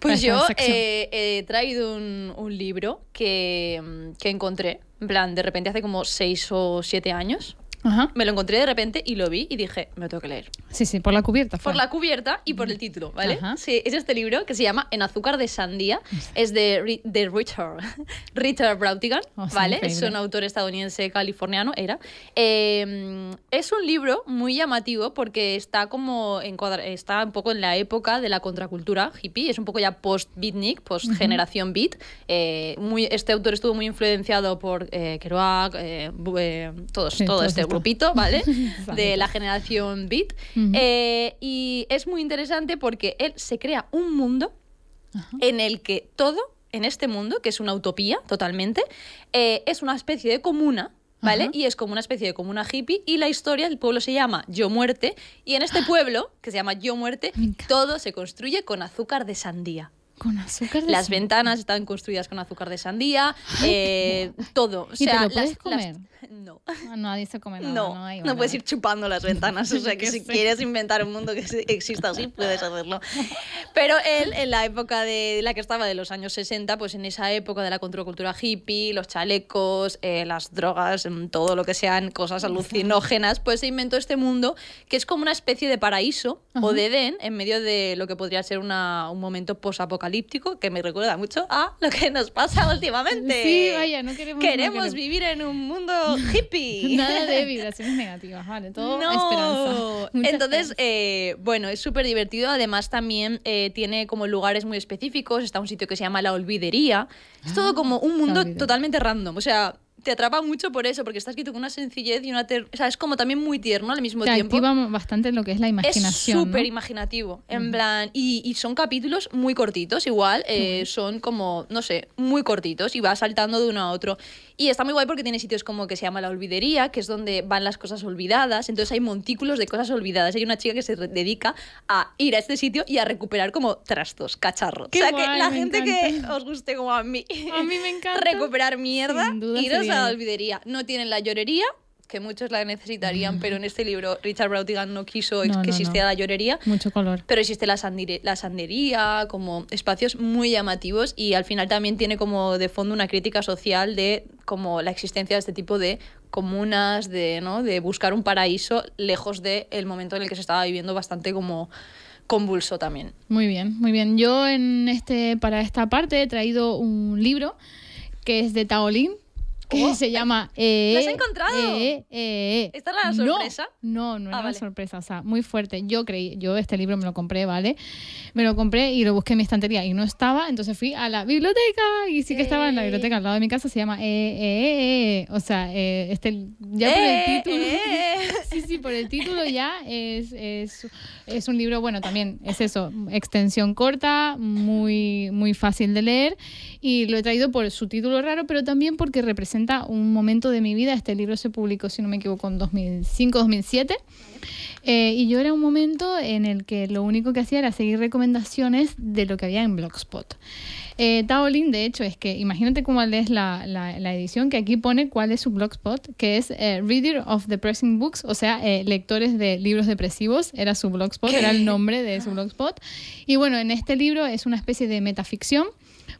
Pues yo eh, he traído un, un libro que, que, encontré, en plan, de repente hace como seis o siete años, Ajá. Me lo encontré de repente y lo vi y dije, me lo tengo que leer. Sí, sí, por la cubierta. Por la cubierta y por el título, ¿vale? Sí, es este libro que se llama En azúcar de sandía. Es de, de Richard, Richard Brautigan, oh, ¿vale? Es un autor estadounidense californiano, era. Em, es un libro muy llamativo porque está como está un poco en la época de la contracultura hippie. Es un poco ya post-beatnik, post-generación beat. Eh, muy, este autor estuvo muy influenciado por eh, Kerouac, eh, eh, todos, todo todos este ¿vale? de la generación Beat. Eh, y es muy interesante porque él se crea un mundo en el que todo en este mundo, que es una utopía totalmente, eh, es una especie de comuna ¿vale? Y es como una especie de comuna hippie y la historia del pueblo se llama Yo Muerte y en este pueblo, que se llama Yo Muerte, todo se construye con azúcar de sandía. Con azúcar Las ventanas están construidas con azúcar de sandía, eh, todo. O sea, ¿Y te lo comer? No. Ah, no, nadie No, no, hay no puedes ir chupando las ventanas. O sea, que si quieres inventar un mundo que exista así, puedes hacerlo. Pero él, en la época de la que estaba, de los años 60, pues en esa época de la contracultura hippie, los chalecos, eh, las drogas, mm, todo lo que sean cosas alucinógenas, pues se inventó este mundo que es como una especie de paraíso o de Edén en medio de lo que podría ser un momento posapocalíptico que me recuerda mucho a lo que nos pasa últimamente. Sí, vaya, queremos. no queremos. vivir en un mundo hippie. Nada de vibraciones negativas, vale, todo esperanza. Entonces, eh, bueno, es súper divertido. Además, también eh, tiene como lugares muy específicos. Está un sitio que se llama La Olvidería. es todo ah, como un mundo totalmente random. O sea, te atrapa mucho por eso, porque estás escrito con una sencillez y una... o sea, es como también muy tierno al mismo te tiempo. activa bastante lo que es la imaginación. Es súper imaginativo, en plan... Y, son capítulos muy cortitos, igual, eh, son como, no sé, muy cortitos y va saltando de uno a otro. Y está muy guay porque tiene sitios como que se llama la olvidería, que es donde van las cosas olvidadas. Entonces hay montículos de cosas olvidadas. Hay una chica que se dedica a ir a este sitio y a recuperar como trastos, cacharros. o sea que la gente que os guste como a mí. A mí me encanta. recuperar mierda, iros a la olvidería. No tienen la llorería, que muchos la necesitarían, pero en este libro Richard Brautigan no quiso que existiera la llorería. Mucho color. Pero existe la, sandería, como espacios muy llamativos y al final también tiene como de fondo una crítica social de como la existencia de este tipo de comunas, de, ¿no? de buscar un paraíso lejos del momento en el que se estaba viviendo bastante como convulso también. Muy bien, muy bien. Yo en este, para esta parte he traído un libro que es de Taolín, se llama... Eh, ¿Lo has encontrado? Eh, eh, eh. ¿Esta era la sorpresa? No, no, no era ah, sorpresa, o sea, muy fuerte. Yo creí, yo este libro me lo compré, ¿vale? Me lo compré y lo busqué en mi estantería y no estaba, entonces fui a la biblioteca y sí que estaba en la biblioteca al lado de mi casa, se llama... Eh, eh, o sea, este, ya por el título... sí, sí, por el título ya es, es, es un libro, bueno, también es eso, extensión corta, muy, muy fácil de leer y lo he traído por su título raro, pero también porque representa un momento de mi vida. Este libro se publicó, si no me equivoco, en 2005-2007. Eh, y yo era un momento en el que lo único que hacía era seguir recomendaciones de lo que había en Blogspot. Eh, Taolin, de hecho, es que imagínate cómo es la, edición que aquí pone cuál es su blogspot, que es eh, Reader of Depressing Books, o sea, eh, lectores de libros depresivos, era su blogspot, era el nombre de su blogspot. Y bueno, en este libro es una especie de metaficción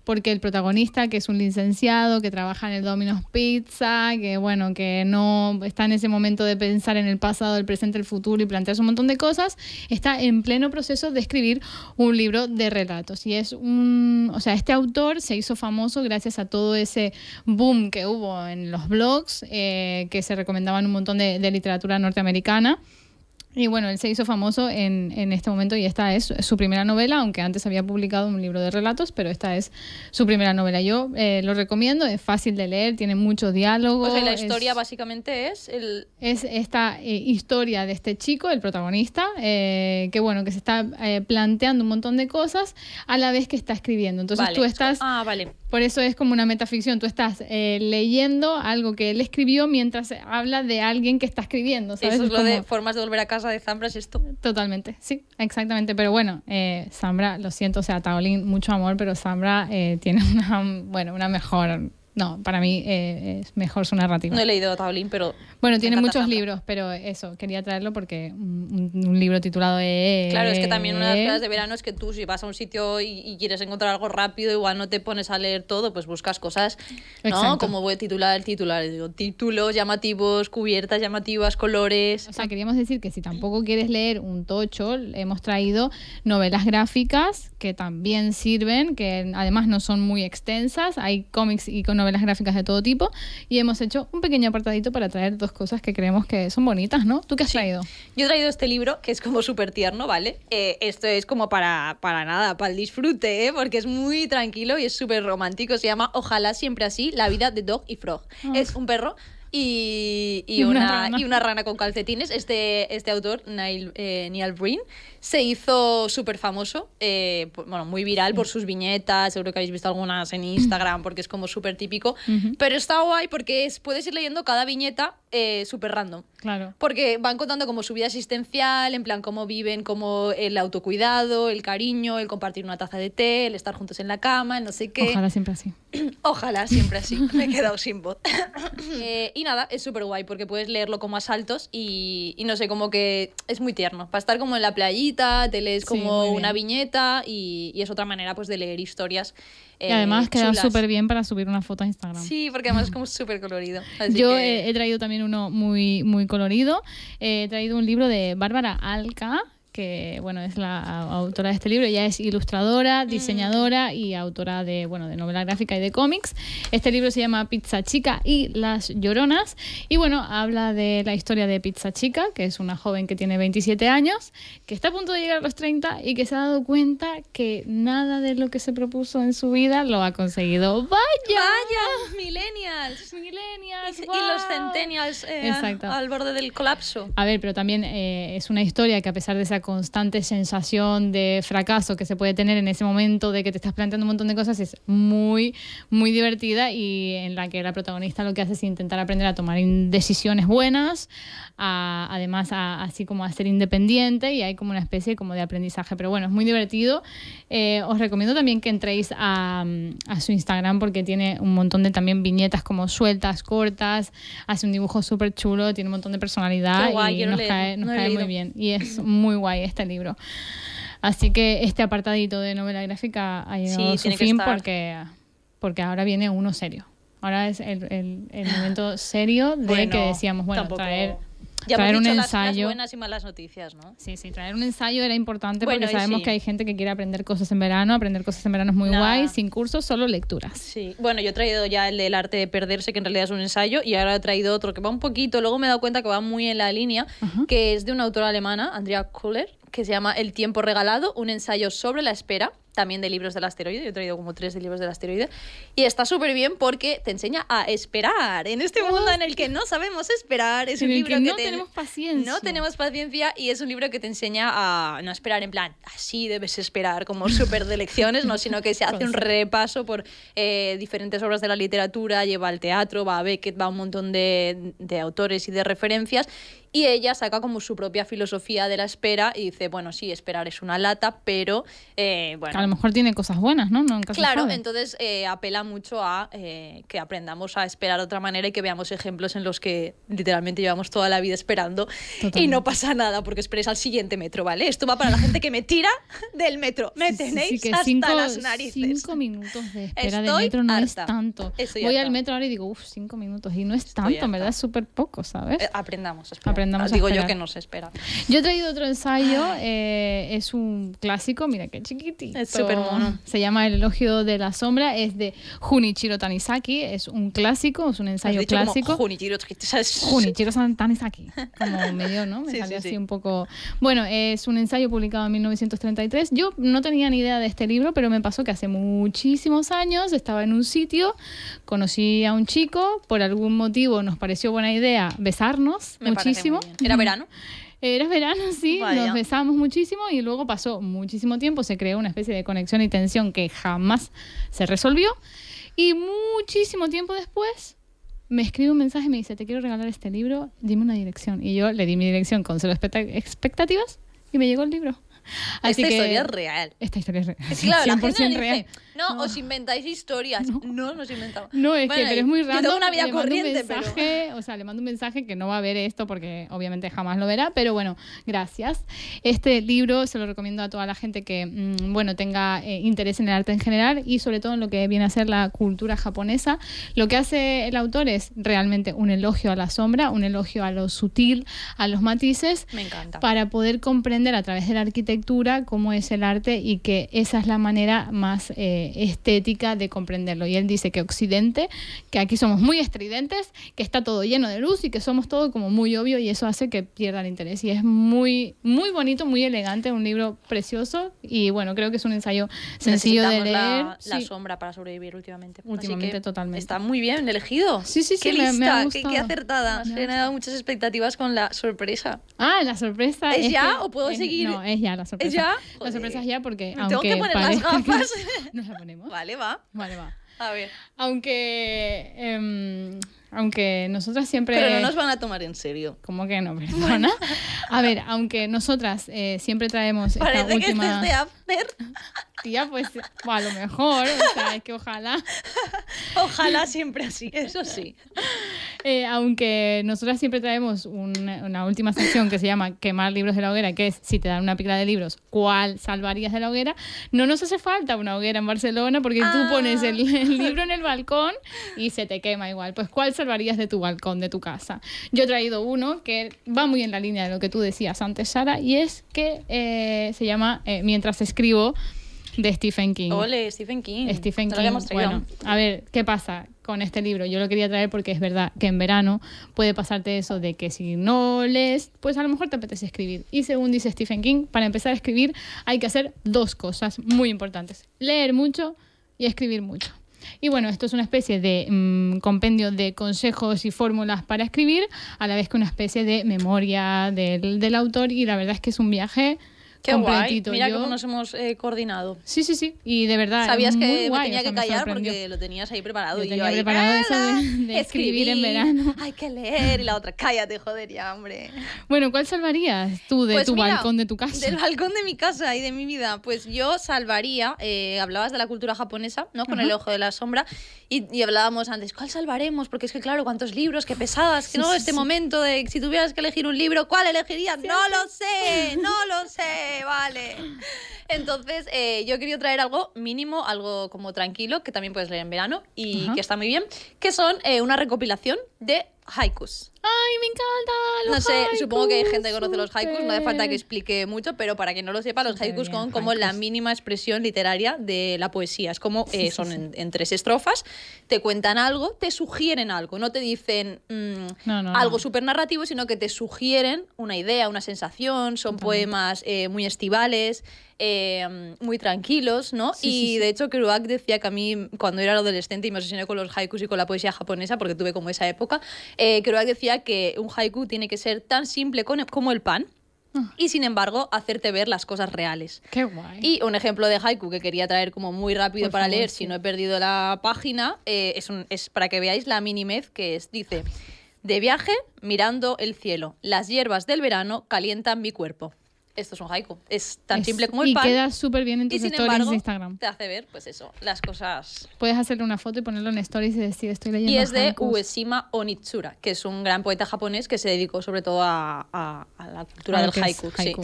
porque el protagonista, que es un licenciado, que trabaja en el Domino's Pizza, que bueno, que no está en ese momento de pensar en el pasado, el presente, el futuro y plantearse un montón de cosas, está en pleno proceso de escribir un libro de relatos. Y es un, o sea, este autor se hizo famoso gracias a todo ese boom que hubo en los blogs, eh, que se recomendaban un montón de literatura norteamericana. Y bueno, él se hizo famoso en, en, este momento y esta es su primera novela, aunque antes había publicado un libro de relatos, pero esta es su primera novela. Yo eh, lo recomiendo, es fácil de leer, tiene mucho diálogo. O sea, la historia básicamente es el... Es esta eh, historia de este chico, el protagonista, eh, que bueno, que se está eh, planteando un montón de cosas a la vez que está escribiendo. Entonces tú estás... Ah, vale por eso es como una metaficción. Tú estás eh, leyendo algo que él escribió mientras habla de alguien que está escribiendo. Eso es, lo de formas de volver a casa de Zambra, es esto. Totalmente, sí, exactamente. Pero bueno, eh, Zambra, lo siento, o sea, Taolín, mucho amor, pero Zambra eh, tiene bueno, una mejor no, para mí eh, es mejor su narrativa. No he leído Tablin pero... Bueno, tiene muchos libros, pero eso, quería traerlo porque un, libro titulado... Eh, claro, es que también una de las e. cosas de verano es que tú si vas a un sitio y, quieres encontrar algo rápido, igual no te pones a leer todo, pues buscas cosas, ¿no? Como voy a titular, titular, digo, títulos llamativos, cubiertas llamativas, colores... O sea, queríamos decir que si tampoco quieres leer un tocho, hemos traído novelas gráficas que también sirven, que además no son muy extensas, hay cómics y con novelas gráficas de todo tipo y hemos hecho un pequeño apartadito para traer dos cosas que creemos que son bonitas, ¿no? ¿Tú qué has traído? Yo he traído este libro que es como súper tierno, ¿vale? Eh, esto es como para, para nada, para el disfrute, ¿eh? Porque es muy tranquilo y es súper romántico. Se llama Ojalá siempre así, la vida de Dog y Frog. Ah. Es un perro y, y, una, rana. con calcetines. Este, este autor, Neil, eh, Neil Breen, se hizo súper famoso, eh, bueno, muy viral por sus viñetas, seguro que habéis visto algunas en Instagram porque es como súper típico, pero está guay porque puedes ir leyendo cada viñeta eh, súper random. Claro. Porque van contando como su vida existencial, en plan cómo viven, como el autocuidado, el cariño, el compartir una taza de té, el estar juntos en la cama, no sé qué. Ojalá siempre así. Ojalá siempre así. Me he quedado sin voz. Eh, y nada, es súper guay porque puedes leerlo como a saltos y, no sé, como que es muy tierno. Para estar como en la playita, te lees como una viñeta y, y es otra manera pues de leer historias y eh, además queda súper bien para subir una foto a Instagram. Sí, porque además es como súper colorido. Yo he, traído también uno muy, muy colorido. Eh, he traído un libro de Bárbara Alca que bueno, es la autora de este libro, ya es ilustradora, mm. diseñadora y autora de, bueno, de novela gráfica y de cómics. Este libro se llama Pizza Chica y las Lloronas y bueno, habla de la historia de Pizza Chica, que es una joven que tiene 27 años, que está a punto de llegar a los 30 y que se ha dado cuenta que nada de lo que se propuso en su vida lo ha conseguido. ¡Vaya! ¡Vaya! Millennials. Millennials. Y, los centennials eh, al borde del colapso. A ver, pero también eh, es una historia que a pesar de esa constante sensación de fracaso que se puede tener en ese momento de que te estás planteando un montón de cosas es muy, muy divertida y en la que la protagonista lo que hace es intentar aprender a tomar decisiones buenas, además así como a ser independiente y hay como una especie como de aprendizaje. Pero bueno, es muy divertido eh, os recomiendo también que entréis mm, a, su Instagram porque tiene un montón de también viñetas como sueltas, cortas, hace un dibujo súper chulo, tiene un montón de personalidad y nos cae, nos cae muy bien. Y es muy guay este libro. Así que este apartadito de novela gráfica ha llegado a su fin porque, porque ahora viene uno serio. Ahora es el, momento serio de que decíamos, bueno, traer traer un ensayo. Las, buenas y malas noticias, ¿no? Sí, sí, traer un ensayo era importante porque sabemos que hay gente que quiere aprender cosas en verano, aprender cosas en verano es muy guay, sin cursos, solo lecturas. Sí, bueno, yo he traído ya el del arte de perderse, que en realidad es un ensayo, y ahora he traído otro que va un poquito, luego me he dado cuenta que va muy en la línea, que es de una autora alemana, Andrea Kohler, que se llama El tiempo regalado, un ensayo sobre la espera también de libros del asteroide. Yo he traído como tres de libros del asteroide. Y está súper bien porque te enseña a esperar. En este mundo en el que no sabemos esperar, es un libro que, que no tenemos paciencia. No tenemos paciencia y es un libro que te enseña a no esperar en plan, así debes esperar, como súper de lecciones, no, sino que se hace un repaso por eh, diferentes obras de la literatura, lleva al teatro, va a Beckett, va a un montón de, de autores y de referencias y ella saca como su propia filosofía de la espera y dice, bueno, sí, esperar es una lata, pero eh, bueno. A lo mejor tiene cosas buenas, ¿no? no claro, entonces eh, apela mucho a eh, que aprendamos a esperar de otra manera y que veamos ejemplos en los que literalmente llevamos toda la vida esperando y no pasa nada porque esperes al siguiente metro, ¿vale? Esto va para la gente que me tira del metro. Me tenéis hasta las narices. Cinco minutos Estoy metro no es tanto. Voy al metro ahora y digo, uff, cinco minutos. Y no es tanto, en verdad es súper poco, ¿sabes? aprendamos, esperar. Ah, digo yo que nos espera. Yo he traído otro ensayo, eh, es un clásico, mira qué chiquitito. Es súper mono. Se llama El elogio de la sombra, es de Junichiro Tanizaki, es un clásico, es un ensayo clásico. Junichiro, Tanizaki, como medio, ¿no? Me así un poco... Bueno, es un ensayo publicado en 1933. Yo no tenía ni idea de este libro, pero me pasó que hace muchísimos años estaba en un sitio, conocí a un chico, por algún motivo nos pareció buena idea besarnos muchísimo. Era verano. Era verano, sí, nos besábamos muchísimo y luego pasó muchísimo tiempo, se creó una especie de conexión y tensión que jamás se resolvió. Y muchísimo tiempo después me escribe un mensaje y me dice, te quiero regalar este libro, dime una dirección. Y yo le di mi dirección con solo expectativas y me llegó el libro. esta historia es real. Esta historia es real. 100% la real. No, os inventáis historias. No, no os inventamos. No, es que pero es muy raro. una vida le mando un mensaje, O sea, le mando un mensaje que no va a ver esto porque obviamente jamás lo verá, pero bueno, gracias. Este libro se lo recomiendo a toda la gente que, mm, bueno, tenga eh, interés en el arte en general y sobre todo en lo que viene a ser la cultura japonesa. Lo que hace el autor es realmente un elogio a la sombra, un elogio a lo sutil, a los matices. Me encanta. Para poder comprender a través de la arquitectura cómo es el arte y que esa es la manera más... Eh, estética de comprenderlo. Y él dice que Occidente, que aquí somos muy estridentes, que está todo lleno de luz y que somos todo como muy obvio y eso hace que pierda el interés. Y es muy, muy bonito, muy elegante, un libro precioso y bueno, creo que es un ensayo sencillo de leer. La, la sombra para sobrevivir últimamente. Últimamente, totalmente. Está muy bien elegido. Sí, sí, sí. Qué lista, qué, qué, acertada. Me ha dado muchas expectativas con la sorpresa. Ah, la sorpresa. ¿Es, ya o puedo seguir? No, es ya la sorpresa. ¿Es ya? La sorpresa es ya porque. aunque tengo que poner las gafas. Vale, va. Vale, va. A ver. Aunque. Em, aunque nosotras siempre. Pero no nos van a tomar en serio. ¿Cómo que no? Perdona. A ver, aunque nosotras eh, siempre traemos. Parece esta última... de pues a lo mejor, es que ojalá. Ojalá siempre así, eso sí. Eh, aunque nosotras siempre traemos una, última sección que se llama quemar libros de la hoguera, que es si te dan una pila de libros, ¿cuál salvarías de la hoguera? No nos hace falta una hoguera en Barcelona porque tú ah. pones el, libro en el balcón y se te quema igual. Pues ¿cuál salvarías de tu balcón, de tu casa? Yo he traído uno que va muy en la línea de lo que tú decías antes, Sara, y es que eh, se llama eh, Mientras escribo de Stephen King. Ole, Stephen King. Stephen King. bueno, a ver, ¿qué pasa con este libro? Yo lo quería traer porque es verdad que en verano puede pasarte eso de que si no lees, pues a lo mejor te apetece escribir. Y según dice Stephen King, para empezar a escribir hay que hacer dos cosas muy importantes. Leer mucho y escribir mucho. Y bueno, esto es una especie de mm, compendio de consejos y fórmulas para escribir, a la vez que una especie de memoria del, del autor y la verdad es que es un viaje Qué completito. Mira cómo nos hemos eh, coordinado. Sí, sí, sí. Y de verdad. Sabías que tenía que callar porque lo tenías ahí preparado. y yo preparado de, escribir, en verano. Hay que leer. Y la otra, cállate, joder, ya, hombre. Bueno, ¿cuál salvarías tú de pues tu balcón de tu casa? Del balcón de mi casa y de mi vida. Pues yo salvaría, eh, hablabas de la cultura japonesa, ¿no? Con el ojo de la sombra. Y, hablábamos antes, ¿cuál salvaremos? Porque es que, claro, cuántos libros, qué pesadas, que no, este momento de si tuvieras que elegir un libro, ¿cuál elegirías? No lo sé, no lo sé. vale, Entonces, eh, yo yo quería traer algo mínimo, algo como tranquilo, que también puedes leer en verano y que está muy bien, que son eh, una recopilación de haikus. ¡Ay, me encanta Los no sé, supongo que hay gente que conoce los haikus, no hace falta que explique mucho, pero para quien no lo sepa, los haikus son como la mínima expresión literaria de la poesía. Es como eh, son en, tres estrofas, te cuentan algo, te sugieren algo, no te dicen mm, algo super narrativo, sino que te sugieren una idea, una sensación, son poemas eh, muy estivales. Em, muy tranquilos, ¿no? y de hecho Kerouac decía que a mí, cuando era adolescente y me obsesioné con los haikus y con la poesía japonesa, porque tuve como esa época, eh, Kerouac decía que un haiku tiene que ser tan simple como el pan, ah. y sin embargo hacerte ver las cosas reales. Qué guay. Y un ejemplo de haiku que quería traer como muy rápido para leer, si no he perdido la página, eh, es, para que veáis la minimez que es. Dice, de viaje mirando el cielo, las hierbas del verano calientan mi cuerpo esto es un haiku. Es tan simple como el y Y queda súper bien en tus de Instagram. Te hace ver, pues eso, las cosas. Puedes hacerle una foto y ponerlo en stories y decir, estoy leyendo. Y es de Uesima Onitsura, que es un gran poeta japonés que se dedicó sobre todo a, la cultura del haiku. Sí.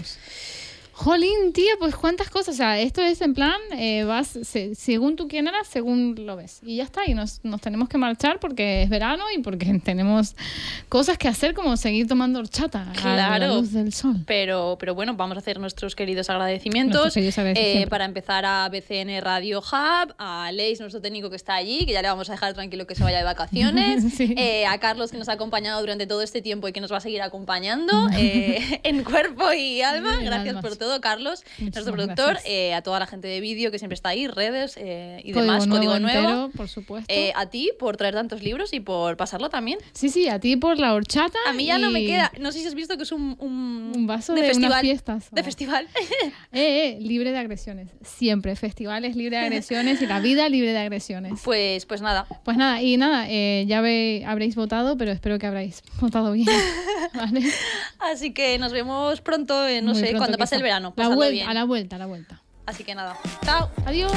Jolín, tío, pues cuántas cosas. O sea, esto es en plan, eh, vas según tú quién eras, según lo ves. Y ya está, y nos, tenemos que marchar porque es verano y porque tenemos cosas que hacer como seguir tomando horchata claro, a del sol. Pero, pero bueno, vamos a hacer nuestros queridos agradecimientos. Eh, para empezar a BCN Radio Hub, a Leis, nuestro técnico que está allí, que ya le vamos a dejar tranquilo que se vaya de vacaciones, eh, a Carlos que nos ha acompañado durante todo este tiempo y que nos va a seguir acompañando en cuerpo y alma. Gracias por todo Carlos, nuestro productor, eh, a toda la gente de vídeo que siempre está ahí, redes eh, y demás, código nuevo. por supuesto. Eh, a ti por traer tantos libros y por pasarlo también. Sí, sí, a ti por la horchata. A mí ya no me queda, no sé si has visto que es un, vaso de, festival, fiestas. De festival. libre de agresiones, siempre. Festivales libre de agresiones y la vida libre de agresiones. Pues, pues nada. Pues nada, y nada, ya habréis votado, pero espero que habréis votado bien. Así que nos vemos pronto, no sé, cuando pase el verano. A la vuelta, a la vuelta. Así que nada. Chao. Adiós.